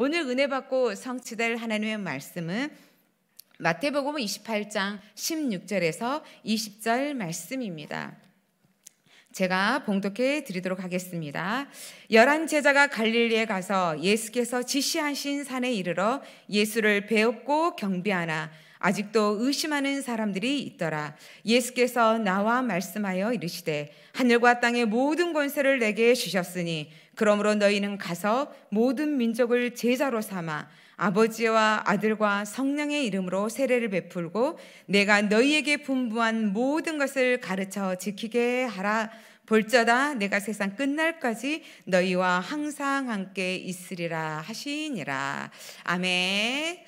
오늘 은혜 받고 성취될 하나님의 말씀은 마태복음 28장 16절에서 20절 말씀입니다. 제가 봉독해 드리도록 하겠습니다. 열한 제자가 갈릴리에 가서 예수께서 지시하신 산에 이르러 예수를 배웠고 경비하나 아직도 의심하는 사람들이 있더라. 예수께서 나와 말씀하여 이르시되 하늘과 땅의 모든 권세를 내게 주셨으니 그러므로 너희는 가서 모든 민족을 제자로 삼아 아버지와 아들과 성령의 이름으로 세례를 베풀고 내가 너희에게 분부한 모든 것을 가르쳐 지키게 하라. 볼저다 내가 세상 끝날까지 너희와 항상 함께 있으리라 하시니라. 아멘.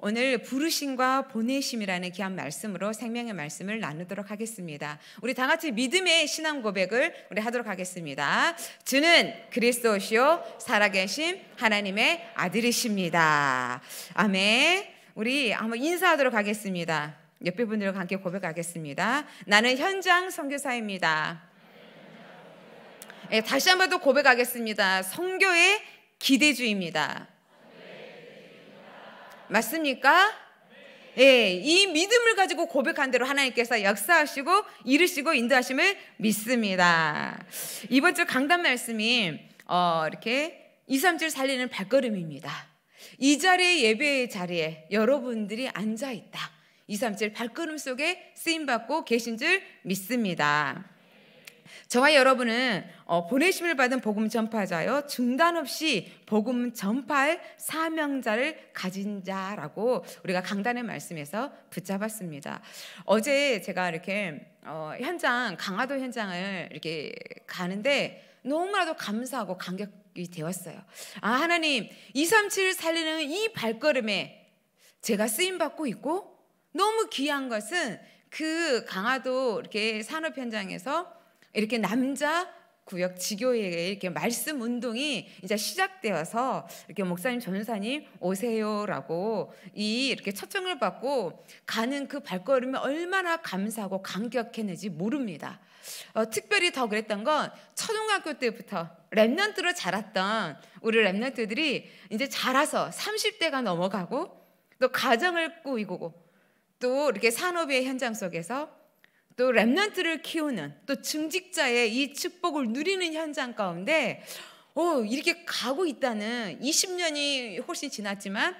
오늘 부르심과 보내심이라는 귀한 말씀으로 생명의 말씀을 나누도록 하겠습니다. 우리 다 같이 믿음의 신앙 고백을 우리 하도록 하겠습니다. 주는 그리스도시요 살아계신 하나님의 아들이십니다. 아멘. 우리 한번 인사하도록 하겠습니다. 옆에 분들과 함께 고백하겠습니다. 나는 현장 선교사입니다. 네, 다시 한번더 고백하겠습니다. 선교의 기대주입니다. 맞습니까? 예, 이 믿음을 가지고 고백한 대로 하나님께서 역사하시고 이르시고 인도하심을 믿습니다. 이번 주 강단 말씀이 어, 이렇게 2, 3주를 살리는 발걸음입니다. 이 자리에 예배의 자리에 여러분들이 앉아 있다. 2, 3주 발걸음 속에 쓰임 받고 계신 줄 믿습니다. 저와 여러분은 어, 보내심을 받은 복음 전파자여 중단 없이 복음 전파할 사명자를 가진 자라고 우리가 강단의 말씀에서 붙잡았습니다. 어제 제가 이렇게 어, 현장 강화도 현장을 이렇게 가는데 너무나도 감사하고 감격이 되었어요. 아 하나님 2 3 7 살리는 이 발걸음에 제가 쓰임 받고 있고 너무 귀한 것은 그 강화도 이렇게 산업 현장에서 이렇게 남자 구역 지교회의 이렇게 말씀 운동이 이제 시작되어서 이렇게 목사님 전사님 오세요라고 이 이렇게 초청을 받고 가는 그 발걸음이 얼마나 감사하고 감격했는지 모릅니다. 어, 특별히 더 그랬던 건 초등학교 때부터 랩런트로 자랐던 우리 랩런트들이 이제 자라서 30대가 넘어가고 또 가정을 꾸이고 또 이렇게 산업의 현장 속에서 또렘런트를 키우는 또 증직자의 이 축복을 누리는 현장 가운데 오, 어, 이렇게 가고 있다는 20년이 훨씬 지났지만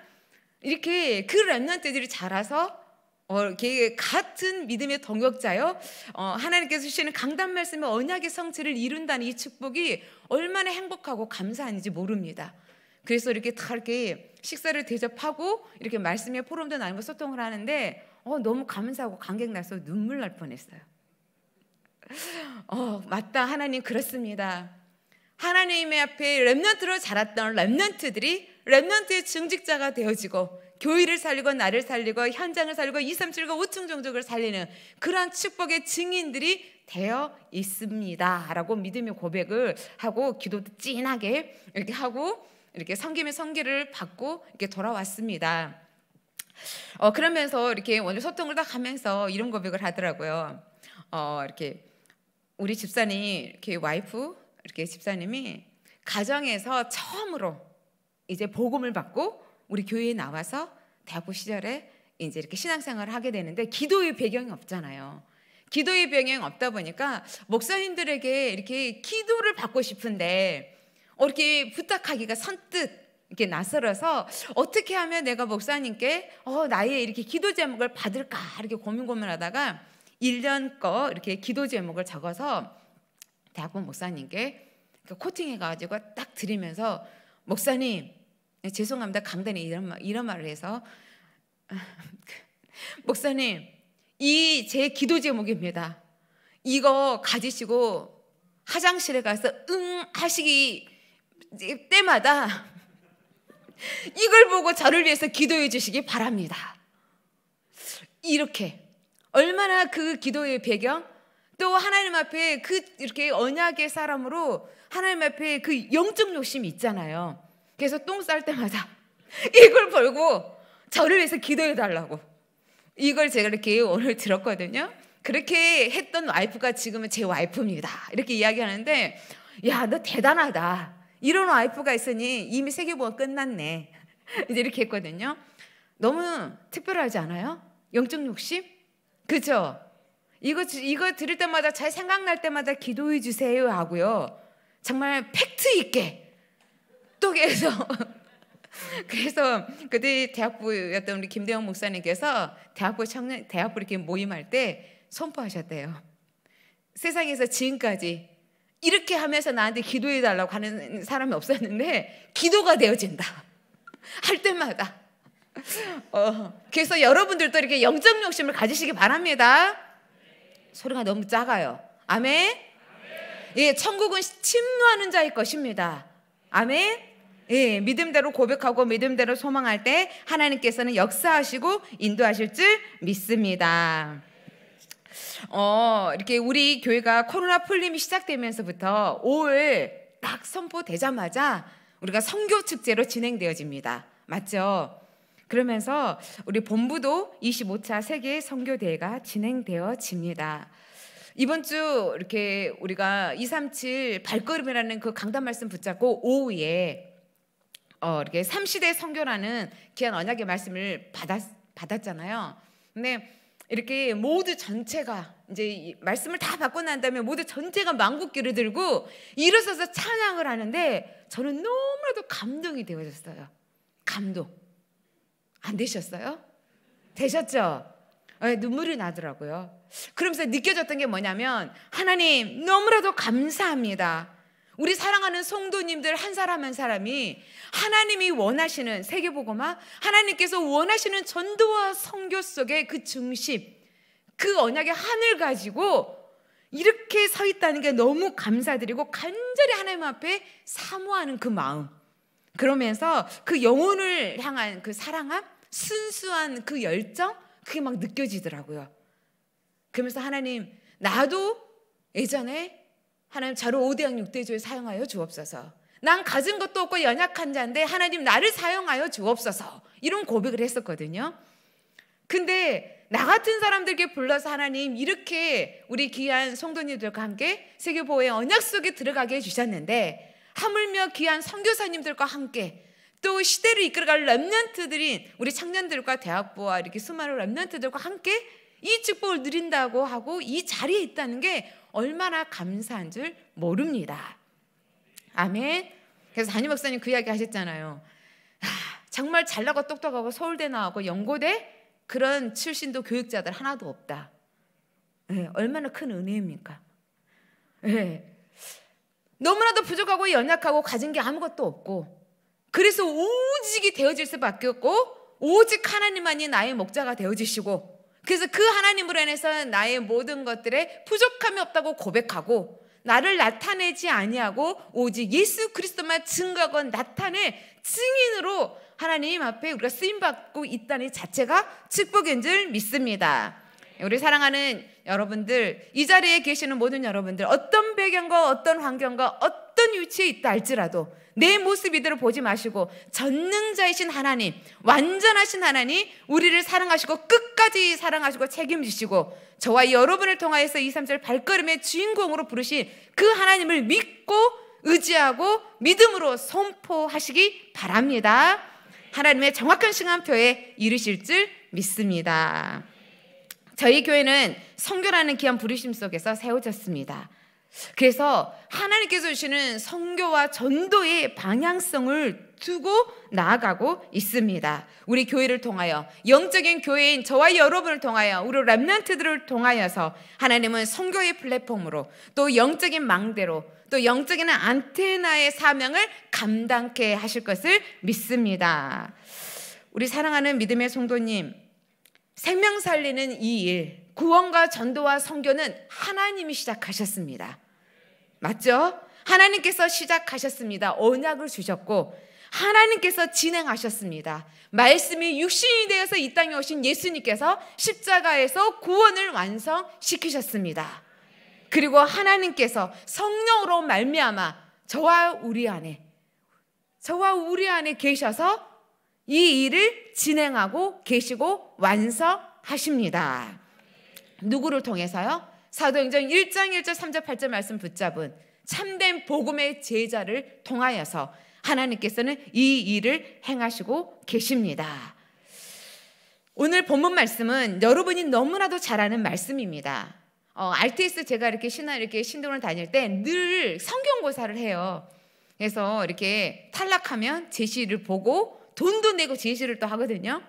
이렇게 그렘런트들이 자라서 어, 이렇게 같은 믿음의 동역자요. 어, 하나님께서 주시는 강단 말씀의 언약의 성취를 이룬다는 이 축복이 얼마나 행복하고 감사한지 모릅니다. 그래서 이렇게 다 이렇게 식사를 대접하고 이렇게 말씀의 포럼도 나누고 소통을 하는데 어, 너무 감사하고 감격 나서 눈물 날 뻔했어요. 어, 맞다. 하나님 그렇습니다. 하나님의 앞에 랩런트로 자랐던 랩런트들이 랩런트의 증직자가 되어지고 교회를 살리고 나를 살리고 현장을 살리고 2, 3, 7과 5층 종족을 살리는 그러 축복의 증인들이 되어 있습니다. 라고 믿음의 고백을 하고 기도도 찐하게 이렇게 하고 이렇게 성김의 성기를 받고 이렇게 돌아왔습니다. 어, 그러면서 이렇게 오늘 소통을 딱 하면서 이런 고백을 하더라고요. 어, 이렇게 우리 집사님, 이렇게 와이프, 이렇게 집사님이 가정에서 처음으로 이제 복음을 받고 우리 교회에 나와서 대학부 시절에 이제 이렇게 신앙생활을 하게 되는데 기도의 배경이 없잖아요. 기도의 배경이 없다 보니까 목사님들에게 이렇게 기도를 받고 싶은데 어, 이렇게 부탁하기가 선뜻 이렇게 낯설어서 어떻게 하면 내가 목사님께 어, 나의 이렇게 기도 제목을 받을까 이렇게 고민 고민하다가 1년 거 이렇게 기도 제목을 적어서 대학원 목사님께 코팅해가지고 딱 드리면서 목사님 네, 죄송합니다 강단에 이런 말, 이런 말을 해서 목사님 이 제 기도 제목입니다. 이거 가지시고 화장실에 가서 응 하시기 때마다 이걸 보고 저를 위해서 기도해 주시기 바랍니다. 이렇게 얼마나 그 기도의 배경 또 하나님 앞에 그 이렇게 언약의 사람으로 하나님 앞에 그 영적 욕심이 있잖아요. 그래서 똥 쌀 때마다 이걸 벌고 저를 위해서 기도해 달라고 이걸 제가 이렇게 오늘 들었거든요. 그렇게 했던 와이프가 지금은 제 와이프입니다. 이렇게 이야기하는데 야 너 대단하다. 이런 와이프가 있으니 이미 세계보가 끝났네. 이제 이렇게 했거든요. 너무 특별하지 않아요? 영적 욕심? 그죠? 이거, 이거 들을 때마다 잘 생각날 때마다 기도해 주세요 하고요. 정말 팩트 있게 또 계속 그래서 그때 대학부였던 우리 김대영 목사님께서 대학부 청년 대학부 이렇게 모임할 때 선포하셨대요. 세상에서 지금까지 이렇게 하면서 나한테 기도해 달라고 하는 사람이 없었는데 기도가 되어진다. 할 때마다. 어, 그래서 여러분들도 이렇게 영적 욕심을 가지시기 바랍니다. 소리가 너무 작아요. 아멘. 예, 천국은 침노하는 자의 것입니다. 아멘. 예, 믿음대로 고백하고 믿음대로 소망할 때 하나님께서는 역사하시고 인도하실 줄 믿습니다. 어, 이렇게 우리 교회가 코로나 풀림이 시작되면서부터 5월 딱 선포되자마자 우리가 성교 축제로 진행되어집니다. 맞죠? 그러면서 우리 본부도 25차 세계 성교 대회가 진행되어집니다. 이번 주 이렇게 우리가 237 발걸음이라는 그 강단 말씀 붙잡고 오후에 어 이렇게 3시대 성교라는 귀한 언약의 말씀을 받았, 받았잖아요. 근데 이렇게 모두 전체가 이제 말씀을 다 받고 난 다음에 모두 전체가 망국기를 들고 일어서서 찬양을 하는데 저는 너무나도 감동이 되어졌어요. 감동. 안 되셨어요? 되셨죠? 네, 눈물이 나더라고요. 그러면서 느껴졌던 게 뭐냐면 하나님 너무나도 감사합니다. 우리 사랑하는 성도님들 한 사람 한 사람이 하나님이 원하시는 세계보고화 하나님께서 원하시는 전도와 성교 속의 그 중심, 그 언약의 한을 가지고 이렇게 서 있다는 게 너무 감사드리고 간절히 하나님 앞에 사모하는 그 마음. 그러면서 그 영혼을 향한 그 사랑함, 순수한 그 열정, 그게 막 느껴지더라고요. 그러면서 하나님, 나도 예전에 하나님 저를 오대양육대조에 사용하여 주옵소서. 난 가진 것도 없고 연약한 자인데 하나님 나를 사용하여 주옵소서. 이런 고백을 했었거든요. 근데 나 같은 사람들에 불러서 하나님 이렇게 우리 귀한 성도님들과 함께 세계보호의 언약 속에 들어가게 해주셨는데 하물며 귀한 선교사님들과 함께 또 시대를 이끌어갈 랩런트들인 우리 청년들과 대학부와 이렇게 수많은 랩런트들과 함께 이 축복을 누린다고 하고 이 자리에 있다는 게 얼마나 감사한 줄 모릅니다. 아멘. 그래서 담임 목사님 그 이야기 하셨잖아요. 하, 아, 정말 잘나고 똑똑하고 서울대 나오고 연고대 그런 출신도 교육자들 하나도 없다. 네, 얼마나 큰 은혜입니까? 네. 너무나도 부족하고 연약하고 가진 게 아무것도 없고 그래서 오직이 되어질 수밖에 없고 오직 하나님만이 나의 목자가 되어지시고 그래서 그 하나님으로 인해서 나의 모든 것들에 부족함이 없다고 고백하고 나를 나타내지 아니하고 오직 예수 그리스도만 증거건 나타내 증인으로 하나님 앞에 우리가 쓰임 받고 있다는 자체가 축복인 줄 믿습니다. 우리 사랑하는 여러분들 이 자리에 계시는 모든 여러분들 어떤 배경과 어떤 환경과 어떤 위치에 있다 할지라도 내 모습 이대로 보지 마시고 전능자이신 하나님, 완전하신 하나님, 우리를 사랑하시고 끝까지 사랑하시고 책임지시고 저와 여러분을 통하여서 2, 3절 발걸음의 주인공으로 부르신 그 하나님을 믿고 의지하고 믿음으로 선포하시기 바랍니다. 하나님의 정확한 시간표에 이르실 줄 믿습니다. 저희 교회는 성교라는 귀한 부르심 속에서 세워졌습니다. 그래서 하나님께서 주시는 성교와 전도의 방향성을 두고 나아가고 있습니다. 우리 교회를 통하여 영적인 교회인 저와 여러분을 통하여 우리 랩런트들을 통하여서 하나님은 성교의 플랫폼으로 또 영적인 망대로 또 영적인 안테나의 사명을 감당케 하실 것을 믿습니다. 우리 사랑하는 믿음의 성도님 생명 살리는 이일 구원과 전도와 성교는 하나님이 시작하셨습니다. 맞죠? 하나님께서 시작하셨습니다. 언약을 주셨고 하나님께서 진행하셨습니다. 말씀이 육신이 되어서 이 땅에 오신 예수님께서 십자가에서 구원을 완성시키셨습니다. 그리고 하나님께서 성령으로 말미암아 저와 우리 안에 저와 우리 안에 계셔서 이 일을 진행하고 계시고 완성하십니다. 누구를 통해서요? 사도행전 1장 1절 3절 8절 말씀 붙잡은 참된 복음의 제자를 통하여서 하나님께서는 이 일을 행하시고 계십니다. 오늘 본문 말씀은 여러분이 너무나도 잘 아는 말씀입니다. 어, RTS 제가 이렇게 신화 이렇게 신도를 다닐 때 늘 성경고사를 해요. 그래서 이렇게 탈락하면 제시를 보고 돈도 내고 제시를 또 하거든요.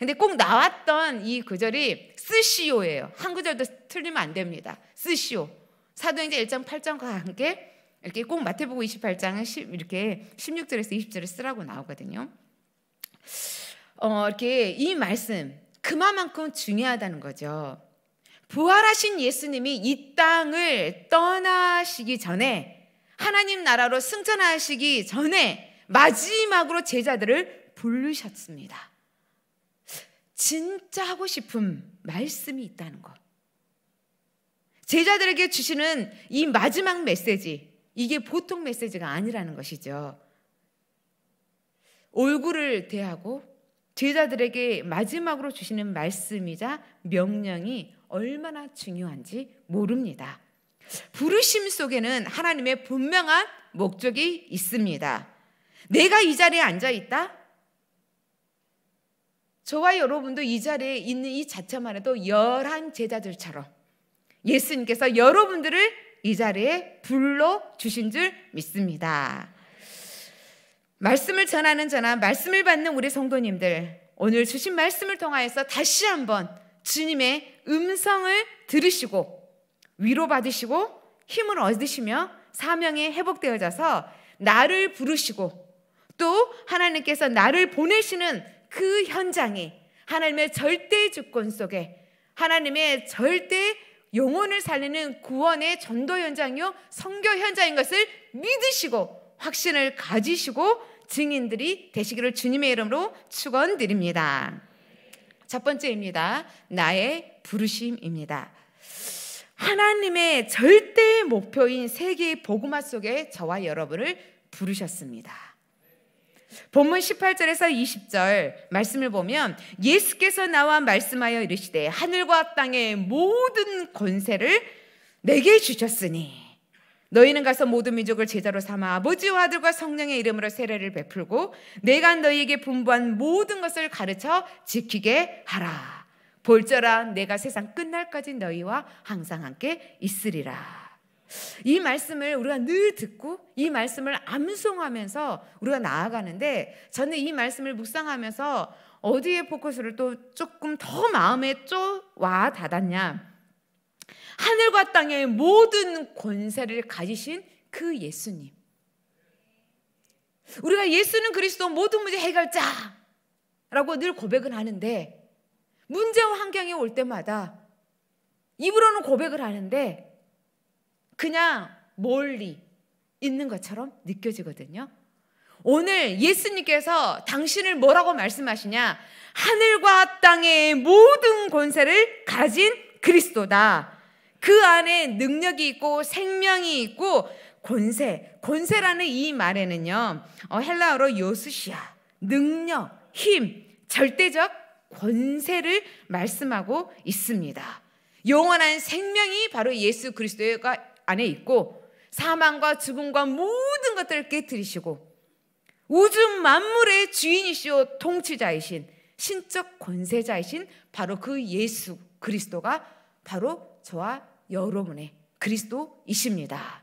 근데 꼭 나왔던 이 구절이 쓰시오예요. 한 구절도 틀리면 안 됩니다. 쓰시오. 사도행전 1장 8장과 함께 이렇게 꼭 마태복음 28장은 이렇게 16절에서 20절에 쓰라고 나오거든요. 어, 이렇게 이 말씀 그만큼 중요하다는 거죠. 부활하신 예수님이 이 땅을 떠나시기 전에 하나님 나라로 승천하시기 전에 마지막으로 제자들을 부르셨습니다. 진짜 하고 싶은 말씀이 있다는 것. 제자들에게 주시는 이 마지막 메시지, 이게 보통 메시지가 아니라는 것이죠. 얼굴을 대하고 제자들에게 마지막으로 주시는 말씀이자 명령이 얼마나 중요한지 모릅니다. 부르심 속에는 하나님의 분명한 목적이 있습니다. 내가 이 자리에 앉아 있다? 저와 여러분도 이 자리에 있는 이 자체만 해도 열한 제자들처럼 예수님께서 여러분들을 이 자리에 불러 주신 줄 믿습니다. 말씀을 전하는 저나 말씀을 받는 우리 성도님들 오늘 주신 말씀을 통하여서 다시 한번 주님의 음성을 들으시고 위로받으시고 힘을 얻으시며 사명에 회복되어져서 나를 부르시고 또 하나님께서 나를 보내시는 그 현장이 하나님의 절대 주권 속에 하나님의 절대 영혼을 살리는 구원의 전도 현장이요 성교 현장인 것을 믿으시고 확신을 가지시고 증인들이 되시기를 주님의 이름으로 축원드립니다. 첫 번째입니다. 나의 부르심입니다. 하나님의 절대 목표인 세계 복음화 속에 저와 여러분을 부르셨습니다. 본문 18절에서 20절 말씀을 보면 예수께서 나와 말씀하여 이르시되 하늘과 땅의 모든 권세를 내게 주셨으니 너희는 가서 모든 민족을 제자로 삼아 아버지와 아들과 성령의 이름으로 세례를 베풀고 내가 너희에게 분부한 모든 것을 가르쳐 지키게 하라. 볼절아 내가 세상 끝날까지 너희와 항상 함께 있으리라. 이 말씀을 우리가 늘 듣고 이 말씀을 암송하면서 우리가 나아가는데 저는 이 말씀을 묵상하면서 어디에 포커스를 또 조금 더 마음에 쪼와 닿았냐. 하늘과 땅의 모든 권세를 가지신 그 예수님. 우리가 예수는 그리스도 모든 문제 해결자라고 늘고백을 하는데 문제와 환경이 올 때마다 입으로는 고백을 하는데 그냥 멀리 있는 것처럼 느껴지거든요. 오늘 예수님께서 당신을 뭐라고 말씀하시냐? 하늘과 땅의 모든 권세를 가진 그리스도다. 그 안에 능력이 있고 생명이 있고 권세, 권세라는 이 말에는요, 어, 헬라어로 요수시아, 능력, 힘, 절대적 권세를 말씀하고 있습니다. 영원한 생명이 바로 예수 그리스도가 안에 있고 사망과 죽음과 모든 것들을 깨뜨리시고 우주 만물의 주인이시오 통치자이신 신적 권세자이신 바로 그 예수 그리스도가 바로 저와 여러분의 그리스도이십니다.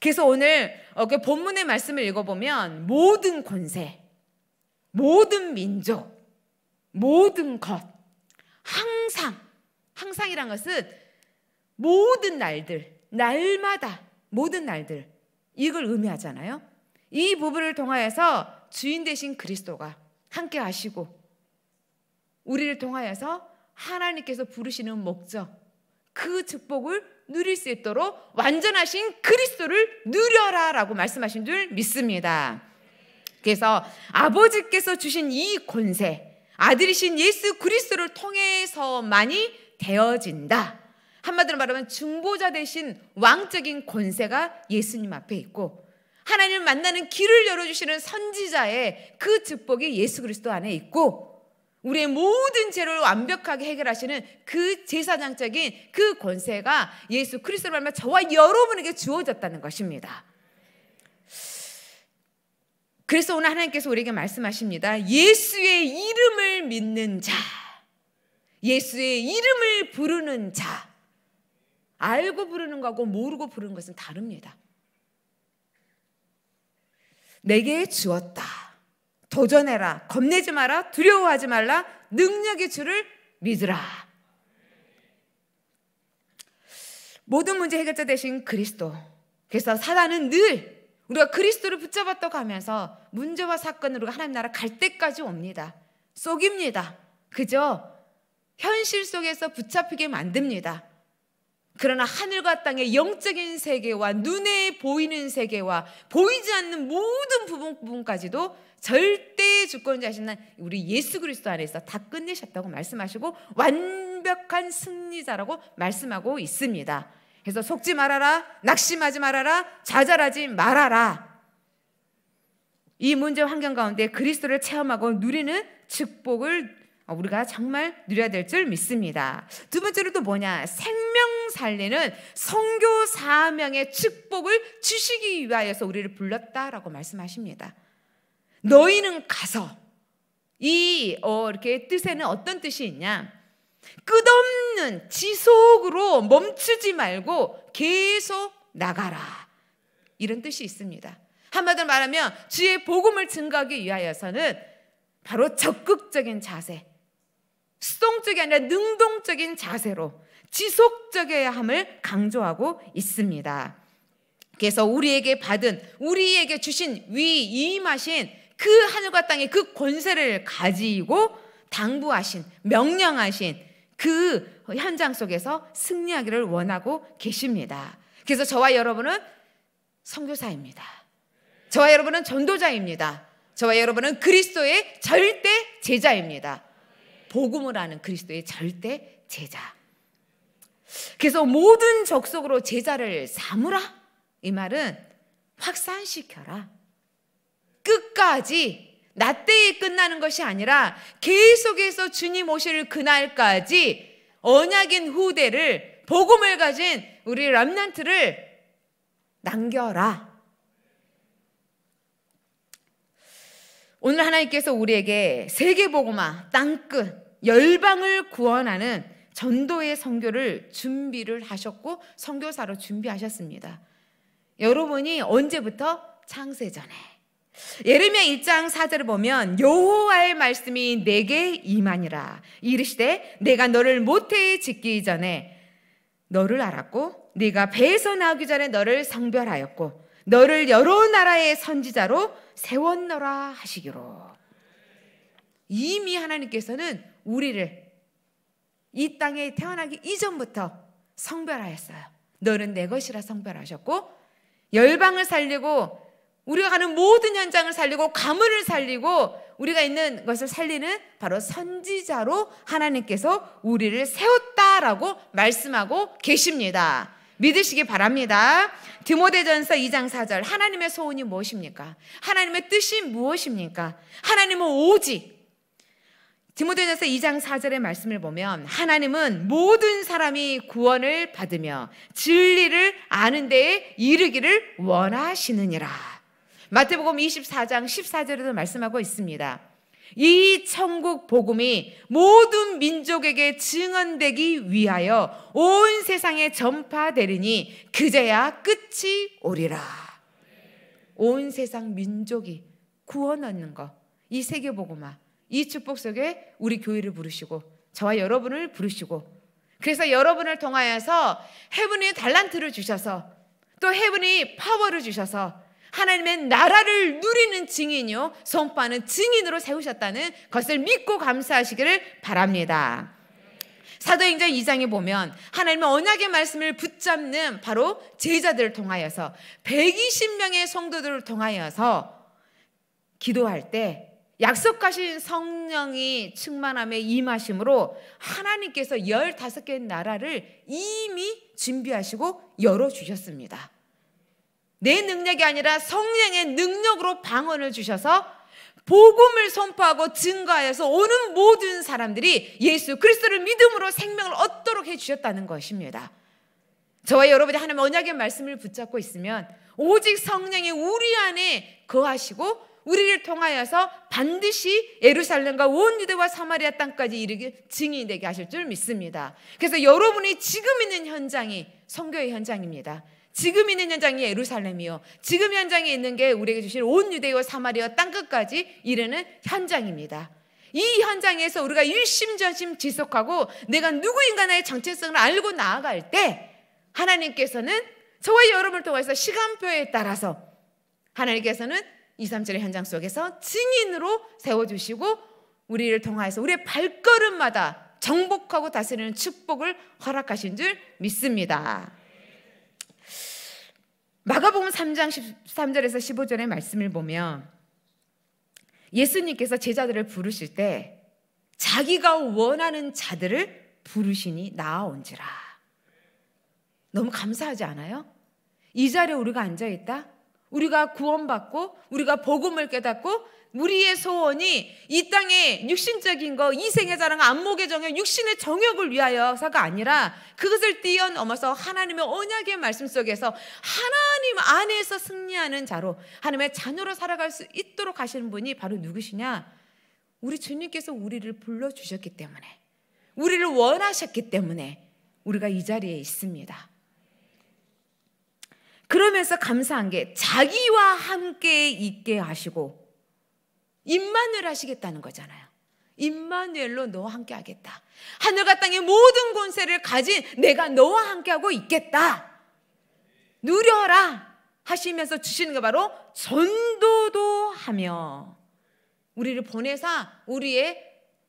그래서 오늘 어, 그 본문의 말씀을 읽어보면 모든 권세, 모든 민족, 모든 것, 항상, 항상이란 것은 모든 날들, 날마다 모든 날들 이걸 의미하잖아요. 이 부분을 통하여서 주인 되신 그리스도가 함께 하시고 우리를 통하여서 하나님께서 부르시는 목적 그 축복을 누릴 수 있도록 완전하신 그리스도를 누려라라고 말씀하신 줄 믿습니다. 그래서 아버지께서 주신 이 권세 아들이신 예수 그리스도를 통해서만이 되어진다. 한마디로 말하면 중보자 대신 왕적인 권세가 예수님 앞에 있고 하나님을 만나는 길을 열어주시는 선지자의 그 축복이 예수 그리스도 안에 있고 우리의 모든 죄를 완벽하게 해결하시는 그 제사장적인 그 권세가 예수 그리스도를 말하면 저와 여러분에게 주어졌다는 것입니다. 그래서 오늘 하나님께서 우리에게 말씀하십니다. 예수의 이름을 믿는 자, 예수의 이름을 부르는 자, 알고 부르는 거하고 모르고 부르는 것은 다릅니다. 내게 주었다. 도전해라. 겁내지 마라. 두려워하지 말라. 능력의 주를 믿으라. 모든 문제 해결자 대신 그리스도. 그래서 사단은 늘 우리가 그리스도를 붙잡았다고 면서 문제와 사건으로 하나님 나라 갈 때까지 옵니다. 속입니다. 그죠? 현실 속에서 붙잡히게 만듭니다. 그러나 하늘과 땅의 영적인 세계와 눈에 보이는 세계와 보이지 않는 모든 부분 부분까지도 절대 주권자신 난 우리 예수 그리스도 안에서 다 끝내셨다고 말씀하시고 완벽한 승리자라고 말씀하고 있습니다. 그래서 속지 말아라, 낙심하지 말아라, 좌절하지 말아라. 이 문제 환경 가운데 그리스도를 체험하고 누리는 축복을 아, 우리가 정말 누려야 될 줄 믿습니다. 두 번째로 또 뭐냐? 생명 살리는 성교 사명의 축복을 주시기 위하여서 우리를 불렀다라고 말씀하십니다. 너희는 가서 이 어, 이렇게 뜻에는 어떤 뜻이 있냐? 끝없는 지속으로 멈추지 말고 계속 나가라. 이런 뜻이 있습니다. 한마디로 말하면 주의 복음을 증가하기 위하여서는 바로 적극적인 자세, 수동적이 아니라 능동적인 자세로 지속적이어야 함을 강조하고 있습니다. 그래서 우리에게 받은 우리에게 주신 위임하신 그 하늘과 땅의 그 권세를 가지고 당부하신 명령하신 그 현장 속에서 승리하기를 원하고 계십니다. 그래서 저와 여러분은 선교사입니다. 저와 여러분은 전도자입니다. 저와 여러분은 그리스도의 절대 제자입니다. 복음을 아는 그리스도의 절대 제자. 그래서 모든 적속으로 제자를 삼으라. 이 말은 확산시켜라. 끝까지 낮 때에 끝나는 것이 아니라 계속해서 주님 오실 그날까지 언약인 후대를 복음을 가진 우리 람난트를 남겨라. 오늘 하나님께서 우리에게 세계보고마, 땅끝, 열방을 구원하는 전도의 선교를 준비를 하셨고 선교사로 준비하셨습니다. 여러분이 언제부터 창세 전에 예레미야 1장 4절을 보면 여호와의 말씀이 내게 임하니라 이르시되 내가 너를 모태에 짓기 전에 너를 알았고 네가 배에서 나오기 전에 너를 성별하였고 너를 여러 나라의 선지자로 세웠노라 하시기로. 이미 하나님께서는 우리를 이 땅에 태어나기 이전부터 성별하였어요. 너는 내 것이라 성별하셨고 열방을 살리고 우리가 가는 모든 현장을 살리고 가문을 살리고 우리가 있는 것을 살리는 바로 선지자로 하나님께서 우리를 세웠다라고 말씀하고 계십니다. 믿으시기 바랍니다. 디모데전서 2장 4절 하나님의 소원이 무엇입니까? 하나님의 뜻이 무엇입니까? 하나님은 오직 디모데전서 2장 4절의 말씀을 보면 하나님은 모든 사람이 구원을 받으며 진리를 아는 데에 이르기를 원하시느니라. 마태복음 24장 14절에도 말씀하고 있습니다. 이 천국 복음이 모든 민족에게 증언되기 위하여 온 세상에 전파되리니 그제야 끝이 오리라. 온 세상 민족이 구원 얻는 것, 이 세계 복음화, 이 축복 속에 우리 교회를 부르시고 저와 여러분을 부르시고 그래서 여러분을 통하여서 해븐이 달란트를 주셔서 또 해븐이 파워를 주셔서 하나님의 나라를 누리는 증인요 이 성파는 증인으로 세우셨다는 것을 믿고 감사하시기를 바랍니다. 사도행전 2장에 보면 하나님의 언약의 말씀을 붙잡는 바로 제자들을 통하여서 120명의 성도들을 통하여서 기도할 때 약속하신 성령이 충만함에 임하심으로 하나님께서 15개의 나라를 이미 준비하시고 열어주셨습니다. 내 능력이 아니라 성령의 능력으로 방언을 주셔서 복음을 선포하고 증거하여서 오는 모든 사람들이 예수 그리스도를 믿음으로 생명을 얻도록 해 주셨다는 것입니다. 저와 여러분이 하나님 언약의 말씀을 붙잡고 있으면 오직 성령이 우리 안에 거하시고 우리를 통하여서 반드시 예루살렘과 온 유대와 사마리아 땅까지 이르게 증인이 되게 하실 줄 믿습니다. 그래서 여러분이 지금 있는 현장이 성교의 현장입니다. 지금 있는 현장이 예루살렘이요. 지금 현장에 있는 게 우리에게 주신 온 유대와 사마리아 땅끝까지 이르는 현장입니다. 이 현장에서 우리가 일심전심 지속하고 내가 누구인가 의 정체성을 알고 나아갈 때 하나님께서는 저와 여러분을 통해서 시간표에 따라서 하나님께서는 2, 3절의 현장 속에서 증인으로 세워주시고 우리를 통하서 우리의 발걸음마다 정복하고 다스리는 축복을 허락하신 줄 믿습니다. 마가복음 3장 13절에서 15절의 말씀을 보면 예수님께서 제자들을 부르실 때 자기가 원하는 자들을 부르시니 나아온지라. 너무 감사하지 않아요? 이 자리에 우리가 앉아 있다. 우리가 구원받고 우리가 복음을 깨닫고 우리의 소원이 이 땅의 육신적인 거, 이생의 자랑, 안목의 정욕, 육신의 정욕을 위하여서가 아니라 그것을 뛰어넘어서 하나님의 언약의 말씀 속에서 하나님 안에서 승리하는 자로 하나님의 자녀로 살아갈 수 있도록 하시는 분이 바로 누구시냐? 우리 주님께서 우리를 불러 주셨기 때문에 우리를 원하셨기 때문에 우리가 이 자리에 있습니다. 그러면서 감사한 게 자기와 함께 있게 하시고 임마누엘 하시겠다는 거잖아요. 임마누엘로 너와 함께 하겠다. 하늘과 땅의 모든 권세를 가진 내가 너와 함께 하고 있겠다. 누려라 하시면서 주시는 게 바로 전도도 하며 우리를 보내사 우리의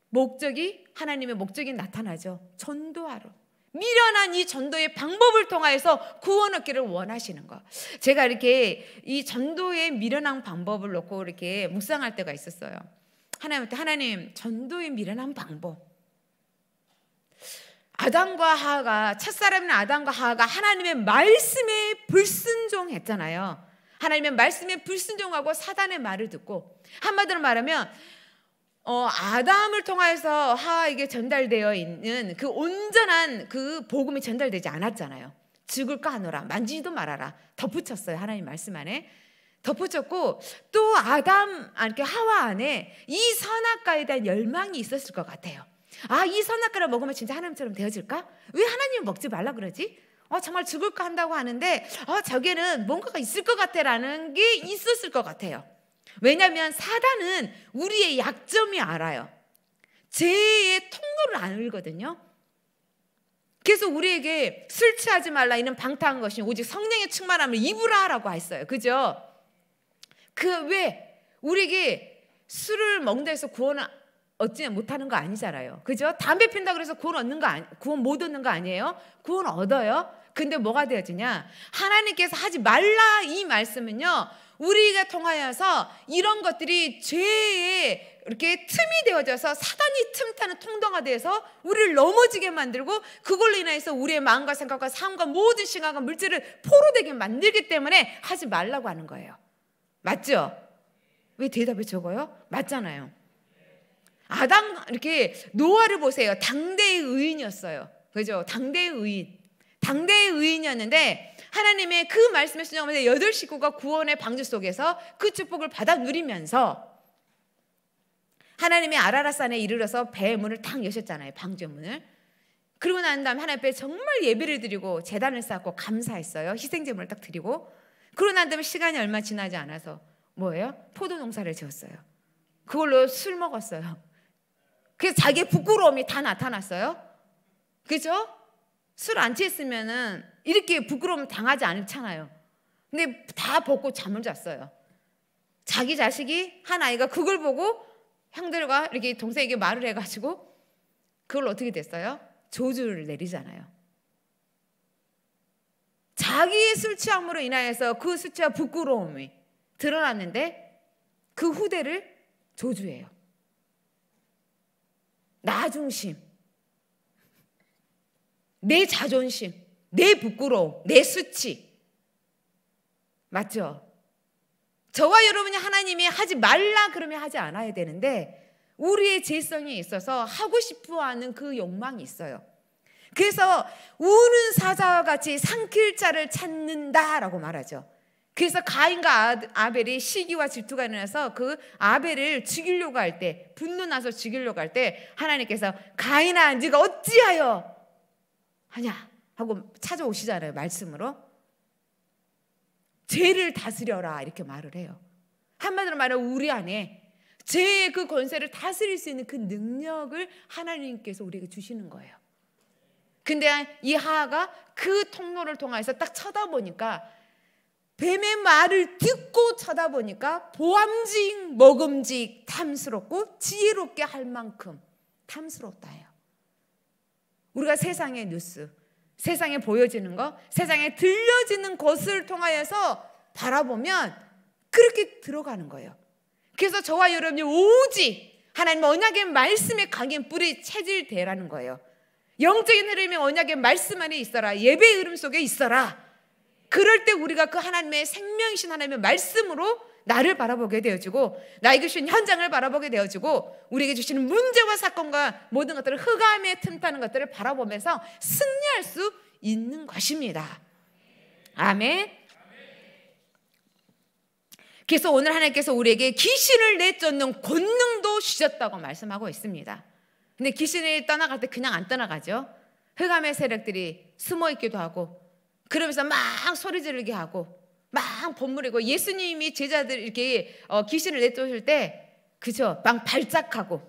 목적이 하나님의 목적이 나타나죠. 전도하러. 미련한 이 전도의 방법을 통하여서 구원 얻기를 원하시는 것. 제가 이렇게 이 전도의 미련한 방법을 놓고 이렇게 묵상할 때가 있었어요. 하나님한테 하나님 전도의 미련한 방법. 아담과 하하가 첫사람인 아담과 하하가 하나님의 말씀에 불순종했잖아요. 하나님의 말씀에 불순종하고 사단의 말을 듣고 한마디로 말하면 어, 아담을 통해서 하에게 전달되어 있는 그 온전한 그 복음이 전달되지 않았잖아요. 죽을까 노라 만지지도 말아라. 덧붙였어요. 하나님 말씀 안에. 덧붙였고 또 아담, 아, 이렇 하와 안에 이 선악과에 대한 열망이 있었을 것 같아요. 아, 이 선악과를 먹으면 진짜 하나님처럼 되어질까? 왜 하나님 먹지 말라 그러지? 어, 정말 죽을까 한다고 하는데, 어, 저게는 뭔가가 있을 것 같아라는 게 있었을 것 같아요. 왜냐하면 사단은 우리의 약점이 알아요. 죄의 통로를 알거든요. 그래서 우리에게 술 취하지 말라 이는 방탕한 것이 오직 성령의 충만함을 입으라 라고 했어요. 그죠? 그 왜 우리에게 술을 먹는다 해서 구원을 얻지 못하는 거 아니잖아요. 그죠? 담배 핀다 그래서 구원 얻는 거 아니, 구원 못 얻는 거 아니에요? 구원 얻어요. 근데 뭐가 되어지냐? 하나님께서 하지 말라 이 말씀은요. 우리가 통하여서 이런 것들이 죄의 이렇게 틈이 되어져서 사단이 틈타는 통로가 돼서 우리를 넘어지게 만들고 그걸로 인해서 우리의 마음과 생각과 삶과 모든 시간과 물질을 포로되게 만들기 때문에 하지 말라고 하는 거예요. 맞죠? 왜 대답이 적어요? 맞잖아요. 아담 이렇게 노아를 보세요. 당대의 의인이었어요. 그죠? 당대의 의인. 당대의 의인이었는데 하나님의 그말씀에 순종하면서 여덟 식구가 구원의 방주 속에서 그 축복을 받아 누리면서 하나님의 아라라산에 이르러서 배의 문을 탁 여셨잖아요. 방주 문을. 그러고 난 다음에 하나님 앞에 정말 예배를 드리고 재단을 쌓고 감사했어요. 희생제물을 딱 드리고 그러고 난 다음에 시간이 얼마 지나지 않아서 뭐예요? 포도 농사를 지었어요. 그걸로 술 먹었어요. 그래서 자기의 부끄러움이 다 나타났어요. 그죠? 술 안 취했으면은 이렇게 부끄러움 당하지 않잖아요. 근데 다 벗고 잠을 잤어요. 자기 자식이 한 아이가 그걸 보고 형들과 이렇게 동생에게 말을 해가지고 그걸 어떻게 됐어요? 조주를 내리잖아요. 자기의 술 취함으로 인하여서 그 수치와 부끄러움이 드러났는데 그 후대를 조주해요. 나중심, 내 자존심, 내 부끄러움, 내 수치. 맞죠? 저와 여러분이 하나님이 하지 말라 그러면 하지 않아야 되는데 우리의 죄성이 있어서 하고 싶어 하는 그 욕망이 있어요. 그래서 우는 사자와 같이 상킬자를 찾는다라고 말하죠. 그래서 가인과 아벨이 시기와 질투가 일어나서 그 아벨을 죽이려고 할 때, 분노 나서 죽이려고 할 때 하나님께서 가인아 네가 어찌하여 하냐? 하고 찾아오시잖아요. 말씀으로. 죄를 다스려라 이렇게 말을 해요. 한마디로 말하면 우리 안에 죄의 그 권세를 다스릴 수 있는 그 능력을 하나님께서 우리에게 주시는 거예요. 근데 이 하하가 그 통로를 통해서 딱 쳐다보니까 뱀의 말을 듣고 쳐다보니까 보암직, 먹음직, 탐스럽고 지혜롭게 할 만큼 탐스럽다 해요. 우리가 세상의 뉴스, 세상에 보여지는 것, 세상에 들려지는 것을 통하여서 바라보면 그렇게 들어가는 거예요. 그래서 저와 여러분이 오직 하나님 언약의 말씀에 강인 뿌리 체질되라는 거예요. 영적인 흐름이 언약의 말씀 안에 있어라. 예배의 흐름 속에 있어라. 그럴 때 우리가 그 하나님의 생명이신 하나님의 말씀으로 나를 바라보게 되어주고 나에게 주신 현장을 바라보게 되어주고 우리에게 주시는 문제와 사건과 모든 것들을 흑암에 틈타는 것들을 바라보면서 승리할 수 있는 것입니다. 아멘. 그래서 오늘 하나님께서 우리에게 귀신을 내쫓는 권능도 주셨다고 말씀하고 있습니다. 근데 귀신이 떠나갈 때 그냥 안 떠나가죠. 흑암의 세력들이 숨어 있기도 하고 그러면서 막 소리 지르게 하고 막 본물이고 예수님이 제자들 이렇게 어, 귀신을 내쫓을 때 그죠? 막 발작하고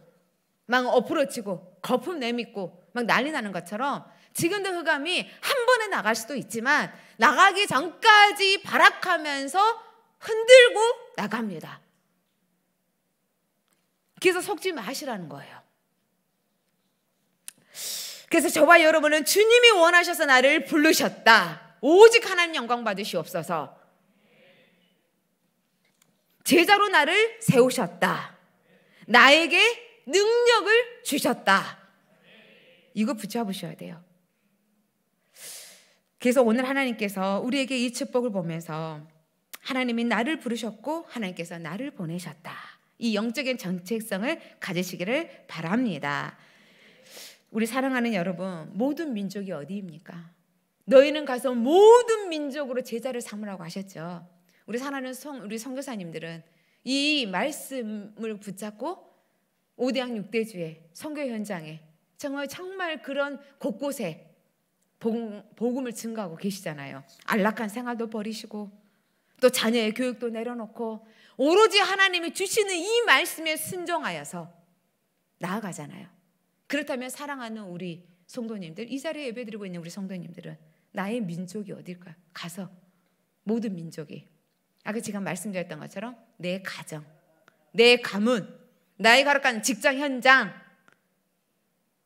막엎러치고 거품 내밀고 막 난리 나는 것처럼 지금도 흑암이 한 번에 나갈 수도 있지만 나가기 전까지 발악하면서 흔들고 나갑니다. 그래서 속지 마시라는 거예요. 그래서 저와 여러분은 주님이 원하셔서 나를 부르셨다. 오직 하나님 영광 받으시옵소서. 제자로 나를 세우셨다. 나에게 능력을 주셨다. 이거 붙잡으셔야 돼요. 그래서 오늘 하나님께서 우리에게 이 축복을 보면서 하나님이 나를 부르셨고 하나님께서 나를 보내셨다. 이 영적인 정체성을 가지시기를 바랍니다. 우리 사랑하는 여러분, 모든 민족이 어디입니까? 너희는 가서 모든 민족으로 제자를 삼으라고 하셨죠. 우리 사랑하는 성 우리 선교사님들은 이 말씀을 붙잡고 오대양육대주에 선교 현장에 정말 정말 그런 곳곳에 복음을 증가하고 계시잖아요. 안락한 생활도 버리시고 또 자녀의 교육도 내려놓고 오로지 하나님이 주시는 이 말씀에 순종하여서 나아가잖아요. 그렇다면 사랑하는 우리 성도님들 이 자리에 예배드리고 있는 우리 성도님들은 나의 민족이 어딜까 가서 모든 민족이 아까 제가 말씀드렸던 것처럼 내 가정, 내 가문, 나의 가락간 직장 현장,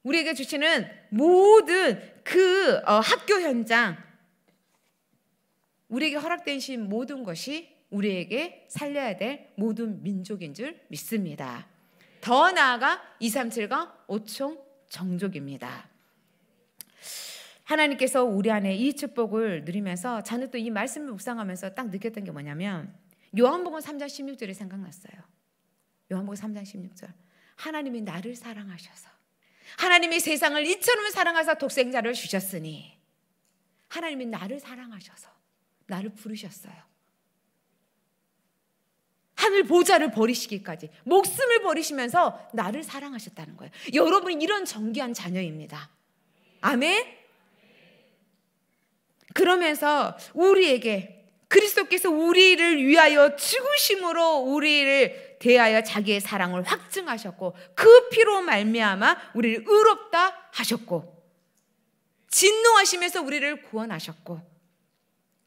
우리에게 주시는 모든 그 어, 학교 현장, 우리에게 허락되신 모든 것이 우리에게 살려야 될 모든 민족인 줄 믿습니다. 더 나아가 237과 5총 정족입니다. 하나님께서 우리 안에 이 축복을 누리면서 저는 또 이 말씀을 묵상하면서 딱 느꼈던 게 뭐냐면 요한복음 3장 16절이 생각났어요. 요한복음 3장 16절. 하나님이 나를 사랑하셔서 하나님이 세상을 이처럼 사랑하사 독생자를 주셨으니 하나님이 나를 사랑하셔서 나를 부르셨어요. 하늘 보좌를 버리시기까지 목숨을 버리시면서 나를 사랑하셨다는 거예요. 여러분이 런 정기한 자녀입니다. 아멘. 그러면서 우리에게 그리스도께서 우리를 위하여 죽으심으로 우리를 대하여 자기의 사랑을 확증하셨고 그 피로 말미암아 우리를 의롭다 하셨고 진노하시면서 우리를 구원하셨고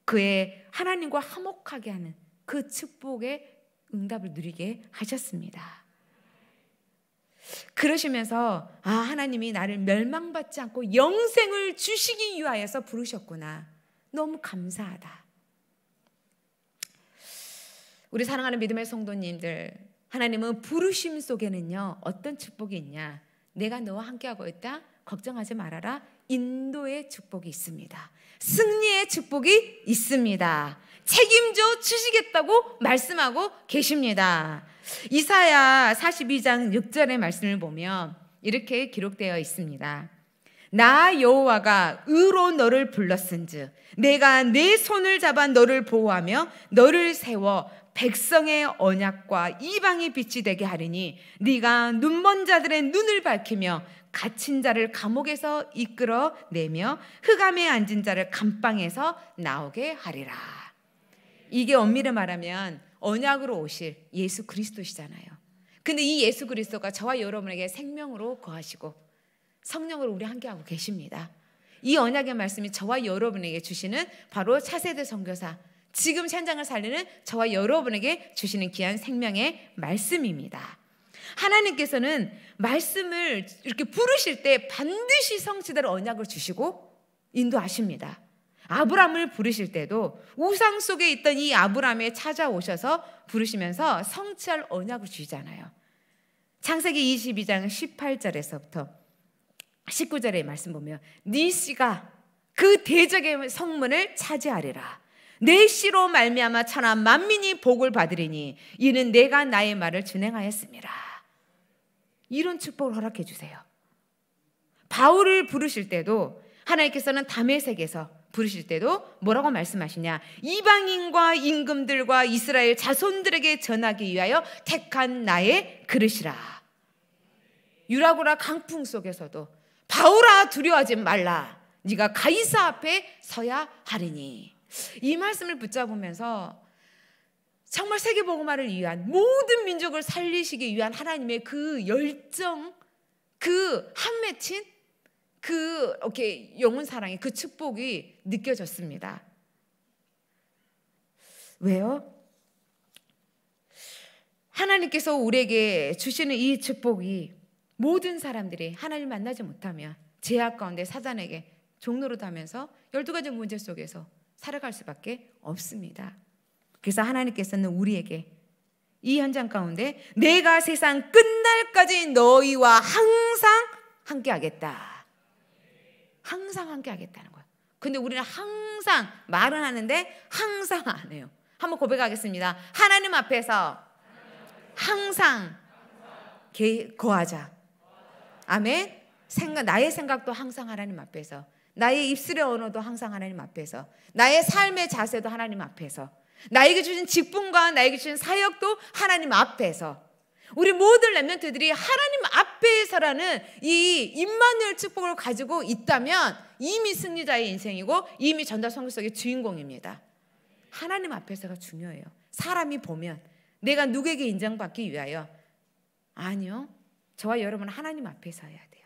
그의 하나님과 화목하게 하는 그 축복의 응답을 누리게 하셨습니다. 그러시면서 아 하나님이 나를 멸망받지 않고 영생을 주시기 위하여서 부르셨구나. 너무 감사하다. 우리 사랑하는 믿음의 성도님들, 하나님은 부르심 속에는요, 어떤 축복이 있냐? 내가 너와 함께하고 있다? 걱정하지 말아라. 인도의 축복이 있습니다. 승리의 축복이 있습니다. 책임져 주시겠다고 말씀하고 계십니다. 이사야 42장 6절의 말씀을 보면 이렇게 기록되어 있습니다. 나 여호와가 의로 너를 불렀은즉 내가 내 손을 잡아 너를 보호하며 너를 세워 백성의 언약과 이방의 빛이 되게 하리니 네가 눈먼 자들의 눈을 밝히며 갇힌 자를 감옥에서 이끌어 내며 흑암에 앉은 자를 감방에서 나오게 하리라. 이게 엄밀히 말하면 언약으로 오실 예수 그리스도시잖아요. 근데 이 예수 그리스도가 저와 여러분에게 생명으로 거하시고 성령으로 우리 함께하고 계십니다. 이 언약의 말씀이 저와 여러분에게 주시는 바로 차세대 선교사 지금 현장을 살리는 저와 여러분에게 주시는 귀한 생명의 말씀입니다. 하나님께서는 말씀을 이렇게 부르실 때 반드시 성취될 언약을 주시고 인도하십니다. 아브람을 부르실 때도 우상 속에 있던 이 아브람에 찾아오셔서 부르시면서 성취할 언약을 주시잖아요. 창세기 22장 18절에서부터 1 9절에 말씀 보면 네 씨가 그 대적의 성문을 차지하리라. 내 씨로 말미암아 천하 만민이 복을 받으리니 이는 내가 나의 말을 진행하였습니다 이런 축복을 허락해 주세요. 바울을 부르실 때도 하나님께서는 담의 세계에서 부르실 때도 뭐라고 말씀하시냐? 이방인과 임금들과 이스라엘 자손들에게 전하기 위하여 택한 나의 그릇이라. 유라고라 강풍 속에서도 바울아 두려워하지 말라. 네가 가이사 앞에 서야 하리니. 이 말씀을 붙잡으면서 정말 세계복음화를 위한 모든 민족을 살리시기 위한 하나님의 그 열정, 그한 맺힌 그, 그 이렇게 영혼 사랑의 그 축복이 느껴졌습니다. 왜요? 하나님께서 우리에게 주시는 이 축복이 모든 사람들이 하나님을 만나지 못하면 제약 가운데 사단에게 종로로 타면서 열두 가지 문제 속에서 살아갈 수밖에 없습니다. 그래서 하나님께서는 우리에게 이 현장 가운데 내가 세상 끝날까지 너희와 항상 함께 하겠다. 항상 함께 하겠다는 거예요 근데 우리는 항상 말은 하는데 항상 안 해요. 한번 고백하겠습니다. 하나님 앞에서 항상 거하자. 아멘. 생각 나의 생각도 항상 하나님 앞에서 나의 입술의 언어도 항상 하나님 앞에서 나의 삶의 자세도 하나님 앞에서 나에게 주신 직분과 나에게 주신 사역도 하나님 앞에서 우리 모든 랩런트들이 하나님 앞에서라는 이 임마누엘 축복을 가지고 있다면 이미 승리자의 인생이고 이미 전달 성경 속의 주인공입니다. 하나님 앞에서가 중요해요. 사람이 보면 내가 누구에게 인정받기 위하여 아니요. 저와 여러분은 하나님 앞에 서야 돼요.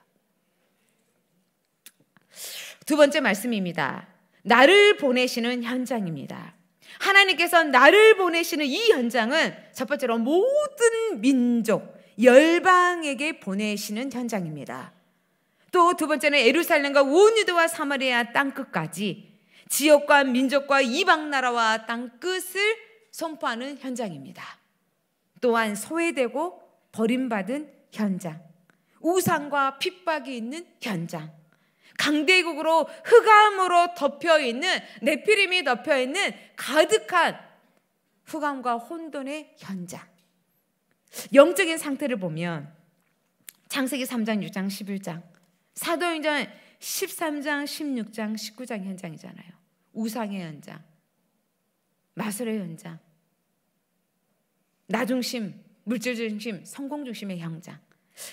두 번째 말씀입니다. 나를 보내시는 현장입니다. 하나님께서 나를 보내시는 이 현장은 첫 번째로 모든 민족, 열방에게 보내시는 현장입니다. 또 두 번째는 에루살렘과 온 유대와 사마리아 땅 끝까지 지역과 민족과 이방 나라와 땅 끝을 선포하는 현장입니다. 또한 소외되고 버림받은 현장, 우상과 핍박이 있는 현장, 강대국으로 흑암으로 덮여 있는 네피림이 덮여 있는 가득한 후감과 혼돈의 현장. 영적인 상태를 보면 창세기 3장, 6장, 11장, 사도행전 13장, 16장, 19장 현장이잖아요. 우상의 현장, 마술의 현장, 나중심, 물질 중심, 성공 중심의 현장.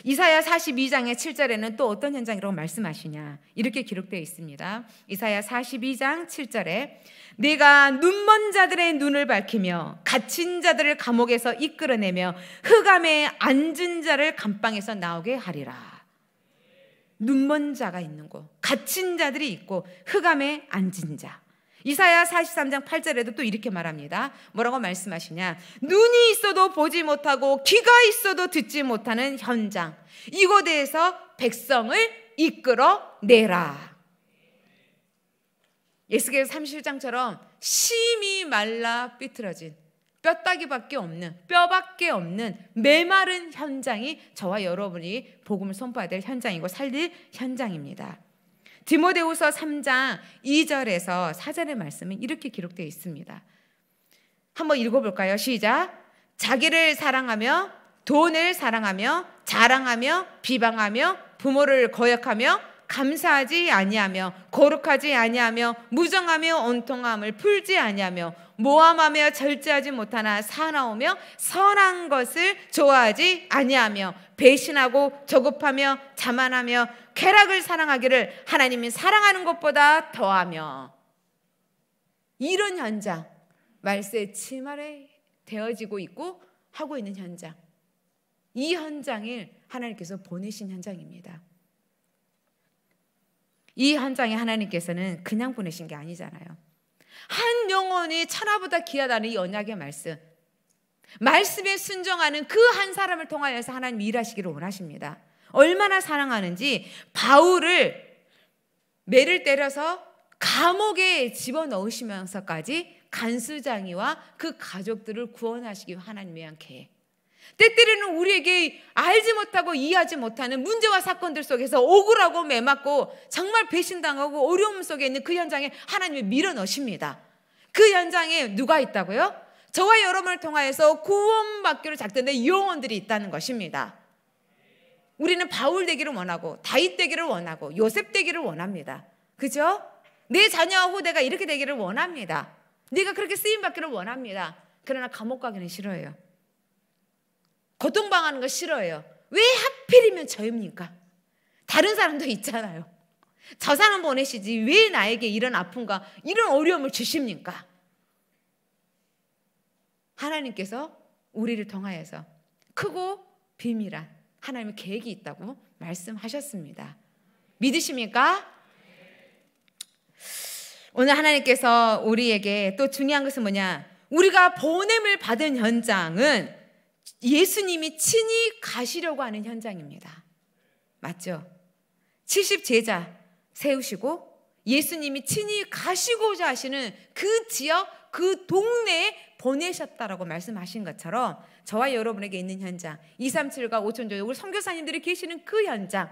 이사야 42장의 7절에는 또 어떤 현장이라고 말씀하시냐 이렇게 기록되어 있습니다. 이사야 42장 7절에 내가 눈먼 자들의 눈을 밝히며 갇힌 자들을 감옥에서 이끌어내며 흑암에 앉은 자를 감방에서 나오게 하리라. 눈먼 자가 있는 곳, 갇힌 자들이 있고 흑암에 앉은 자. 이사야 43장 8절에도 또 이렇게 말합니다. 뭐라고 말씀하시냐? 눈이 있어도 보지 못하고 귀가 있어도 듣지 못하는 현장. 이곳에서 백성을 이끌어 내라. 예수께서 31장처럼 심히 말라 삐뚤어진 뼈다귀밖에 없는 뼈밖에 없는 메마른 현장이 저와 여러분이 복음을 선포해야 될 현장이고 살릴 현장입니다. 디모데후서 3장 2절에서 4절의 말씀은 이렇게 기록되어 있습니다. 한번 읽어볼까요? 시작. 자기를 사랑하며 돈을 사랑하며 자랑하며 비방하며 부모를 거역하며 감사하지 아니하며 거룩하지 아니하며 무정하며 온통함을 풀지 아니하며 모함하며 절제하지 못하나 사나우며 선한 것을 좋아하지 아니하며 배신하고 저급하며 자만하며 쾌락을 사랑하기를 하나님이 사랑하는 것보다 더하며 이런 현장 말세 치마에 되어지고 있고 하고 있는 현장 이 현장을 하나님께서 보내신 현장입니다. 이 현장에 하나님께서는 그냥 보내신 게 아니잖아요. 한 영혼이 천하보다 귀하다는 연약의 말씀. 말씀에 순종하는 그 한 사람을 통하여서 하나님 일하시기를 원하십니다. 얼마나 사랑하는지 바울을 매를 때려서 감옥에 집어넣으시면서까지 간수장이와 그 가족들을 구원하시기 하나님의 한 계획. 때때로는 우리에게 알지 못하고 이해하지 못하는 문제와 사건들 속에서 억울하고 매맞고 정말 배신당하고 어려움 속에 있는 그 현장에 하나님이 밀어넣으십니다. 그 현장에 누가 있다고요? 저와 여러분을 통하여서 구원받기로 작던내 영혼들이 있다는 것입니다. 우리는 바울 되기를 원하고 다윗 되기를 원하고 요셉 되기를 원합니다. 그죠? 내 자녀와 후대가 이렇게 되기를 원합니다. 네가 그렇게 쓰임 받기를 원합니다. 그러나 감옥 가기는 싫어요. 고통방하는거 싫어해요. 왜 하필이면 저입니까? 다른 사람도 있잖아요. 저 사람 보내시지 왜 나에게 이런 아픔과 이런 어려움을 주십니까? 하나님께서 우리를 통하여서 크고 비밀한 하나님의 계획이 있다고 말씀하셨습니다. 믿으십니까? 오늘 하나님께서 우리에게 또 중요한 것은 뭐냐? 우리가 보냄을 받은 현장은 예수님이 친히 가시려고 하는 현장입니다. 맞죠? 70 제자 세우시고 예수님이 친히 가시고자 하시는 그 지역, 그 동네에 보내셨다라고 말씀하신 것처럼 저와 여러분에게 있는 현장, 237과 5천조, 우리 선교사님들이 계시는 그 현장,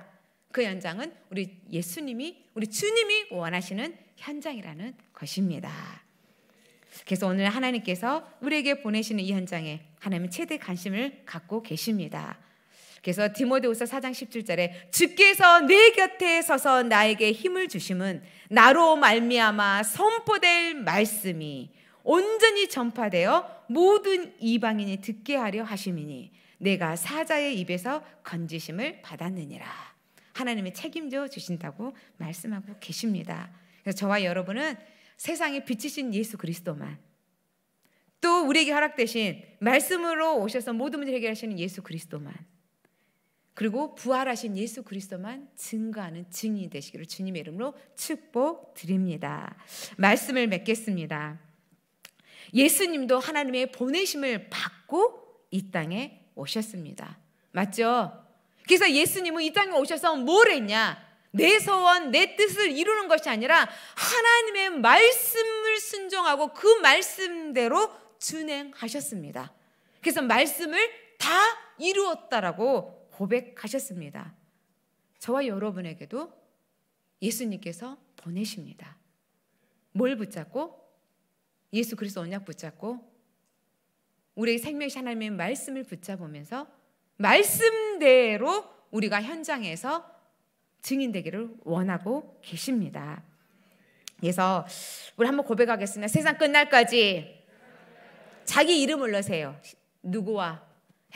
그 현장은 우리 예수님이, 우리 주님이 원하시는 현장이라는 것입니다. 그래서 오늘 하나님께서 우리에게 보내시는 이 현장에 하나님은 최대 관심을 갖고 계십니다. 그래서 디모데후서 4장 17절에 주께서 내 네 곁에 서서 나에게 힘을 주심은 나로 말미암아 선포될 말씀이 온전히 전파되어 모든 이방인이 듣게 하려 하심이니 내가 사자의 입에서 건지심을 받았느니라. 하나님의 책임져 주신다고 말씀하고 계십니다. 그래서 저와 여러분은 세상에 비치신 예수 그리스도만 또 우리에게 허락되신 말씀으로 오셔서 모든 문제를 해결하시는 예수 그리스도만 그리고 부활하신 예수 그리스도만 증거하는 증인이 되시기를 주님의 이름으로 축복드립니다. 말씀을 맺겠습니다. 예수님도 하나님의 보내심을 받고 이 땅에 오셨습니다. 맞죠? 그래서 예수님은 이 땅에 오셔서 뭘 했냐? 내 소원, 내 뜻을 이루는 것이 아니라 하나님의 말씀을 순종하고 그 말씀대로 진행하셨습니다 그래서 말씀을 다 이루었다라고 고백하셨습니다. 저와 여러분에게도 예수님께서 보내십니다. 뭘 붙잡고? 예수 그리스도 언약 붙잡고 우리의 생명이 하나님의 말씀을 붙잡으면서 말씀대로 우리가 현장에서 증인되기를 원하고 계십니다. 그래서 우리 한번 고백하겠습니다. 세상 끝날까지 자기 이름 올려세요. 누구와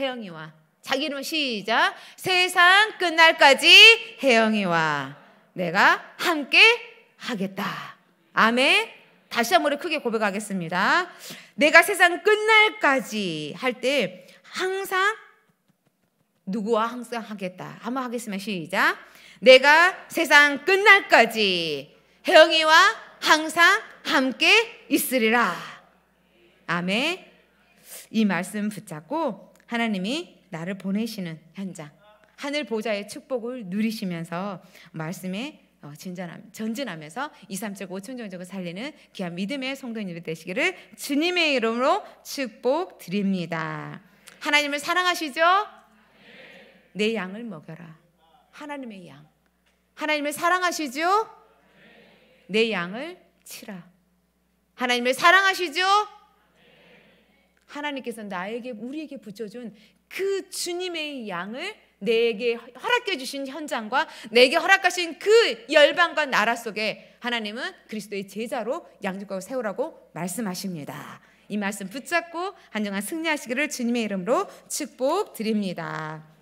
혜영이와 자기 이름 시작. 세상 끝날까지 혜영이와 내가 함께 하겠다. 아멘. 다시 한번 크게 고백하겠습니다. 내가 세상 끝날까지 할 때 항상 누구와 항상 하겠다. 한번 하겠습니다. 시작. 내가 세상 끝날까지 혜영이와 항상 함께 있으리라. 아멘. 이 말씀 붙잡고 하나님이 나를 보내시는 현장, 하늘 보좌의 축복을 누리시면서 말씀에 어, 진전함, 전진하면서 23적 5천정적을 살리는 귀한 믿음의 성도님이 되시기를 주님의 이름으로 축복드립니다. 하나님을 사랑하시죠? 네. 내 양을 먹여라. 하나님의 양. 하나님을 사랑하시죠? 내 양을 치라. 하나님을 사랑하시죠? 하나님께서 나에게 우리에게 붙여준 그 주님의 양을 내게 허락해 주신 현장과 내게 허락하신 그 열방과 나라 속에 하나님은 그리스도의 제자로 양육하 세우라고 말씀하십니다. 이 말씀 붙잡고 한정한 승리하시기를 주님의 이름으로 축복드립니다.